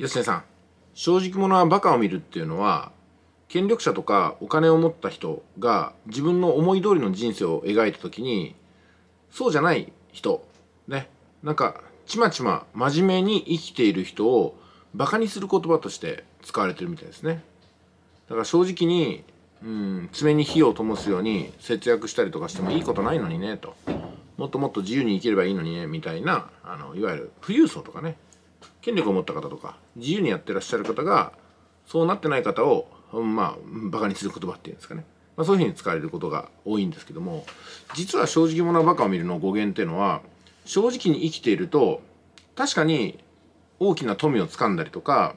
吉根さん正直者はバカを見るっていうのは権力者とかお金を持った人が自分の思い通りの人生を描いた時にそうじゃない人ねなんかちまちま真面目に生きている人をバカにする言葉として使われてるみたいですねだから正直にうん爪に火を灯すように節約したりとかしてもいいことないのにねともっともっと自由に生きればいいのにねみたいなあのいわゆる富裕層とかね権力を持った方とか自由にやってらっしゃる方がそうなってない方をまあ馬鹿にする言葉っていうんですかね、まあ、そういうふうに使われることが多いんですけども実は「正直者は馬鹿を見る」の語源っていうのは正直に生きていると確かに大きな富をつかんだりとか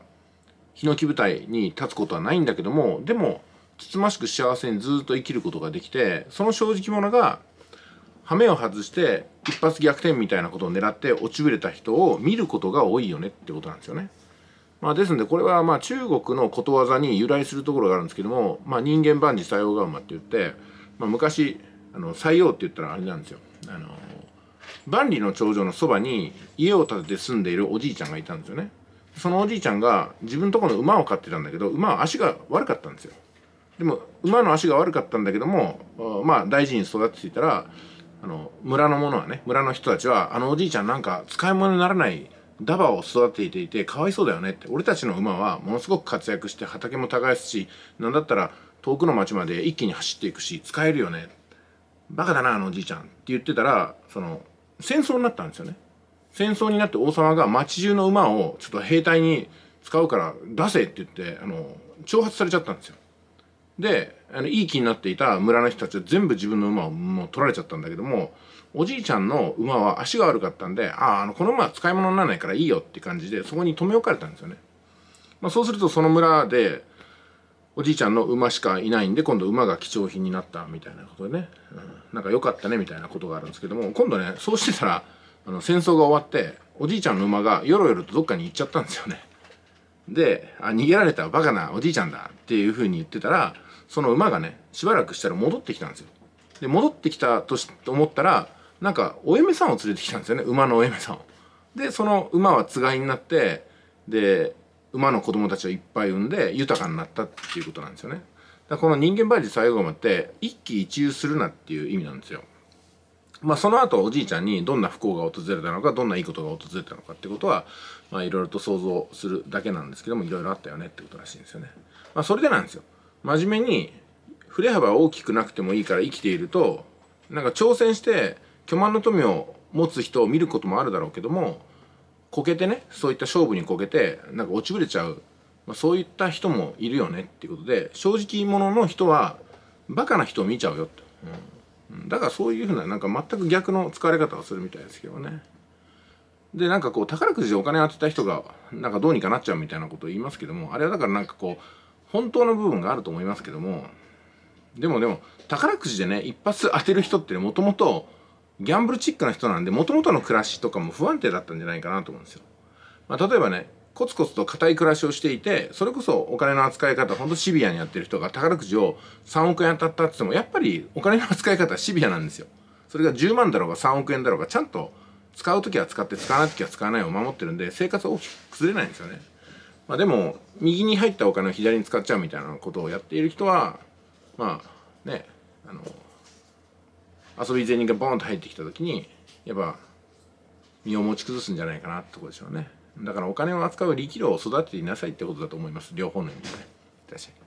ヒノキ舞台に立つことはないんだけどもでもつつましく幸せにずっと生きることができてその正直者が「羽目を外して一発逆転みたいなことを狙って落ちぶれた人を見ることが多いよねってことなんですよね。まあ、ですのでこれはまあ中国のことわざに由来するところがあるんですけども、まあ、人間万事採用が馬って言って、まあ、昔あの採用って言ったらあれなんですよ。あの万里の長城のそばに家を建てて住んでいるおじいちゃんがいたんですよね。そのおじいちゃんが自分とこの馬を飼ってたんだけど馬は足が悪かったんですよ。でも馬の足が悪かったんだけどもまあ大事に育てていたらあの村の者はね村の人たちはあのおじいちゃんなんか使い物にならないダバを育てていてかわいそうだよねって俺たちの馬はものすごく活躍して畑も耕すし何だったら遠くの町まで一気に走っていくし使えるよねバカだなあのおじいちゃんって言ってたらその戦争になったんですよね戦争になって王様が町中の馬をちょっと兵隊に使うから出せって言ってあの挑発されちゃったんですよであのいい気になっていた村の人たちは全部自分の馬をもう取られちゃったんだけどもおじいちゃんの馬は足が悪かったんでああのこの馬は使い物にならないからいいよって感じでそこに留め置かれたんですよね、まあ、そうするとその村でおじいちゃんの馬しかいないんで今度馬が貴重品になったみたいなことでね、うん、なんか良かったねみたいなことがあるんですけども今度ねそうしてたらあの戦争が終わっておじいちゃんの馬がよろよろとどっかに行っちゃったんですよねであ逃げられたバカなおじいちゃんだっていうふうに言ってたらその馬がねしばらくしたら戻ってきたんですよで戻ってきたとしと思ったらなんかお嫁さんを連れてきたんですよね馬のお嫁さんをでその馬はつがいになってで馬の子供たちをいっぱい産んで豊かになったっていうことなんですよねだこの人間培地最後まって一喜一憂するなっていう意味なんですよまあその後おじいちゃんにどんな不幸が訪れたのかどんないいことが訪れたのかってことはまあいろいろと想像するだけなんですけどもいろいろあったよねってことらしいんですよねまあそれでなんですよ真面目に振れ幅大きくなくてもいいから生きているとなんか挑戦して巨万の富を持つ人を見ることもあるだろうけどもこけてねそういった勝負にこけてなんか落ちぶれちゃう、まあ、そういった人もいるよねっていうことで正直者の人はバカな人を見ちゃうよって、うん、だからそういうふうななんか全く逆の使われ方をするみたいですけどねでなんかこう宝くじでお金当てた人がなんかどうにかなっちゃうみたいなことを言いますけどもあれはだからなんかこう本当の部分があると思いますけどもでもでも宝くじでね一発当てる人ってもともとギャンブルチックな人なんでもともとの暮らしとかも不安定だったんじゃないかなと思うんですよ。まあ、例えばねコツコツと硬い暮らしをしていてそれこそお金の扱い方ほんとシビアにやってる人が宝くじを3億円当たったって言ってもやっぱりお金の扱い方はシビアなんですよ。それが10万だろうが3億円だろうがちゃんと使う時は使って使わない時は使わないを守ってるんで生活大きく崩れないんですよね。まあ、でも右に入ったお金を左に使っちゃうみたいなことをやっている人はまあねあの遊び人がボーンと入ってきた時にやっぱ身を持ち崩すんじゃないかなってことでしょうねだからお金を扱う力量を育てていなさいってことだと思います両方の意味でね。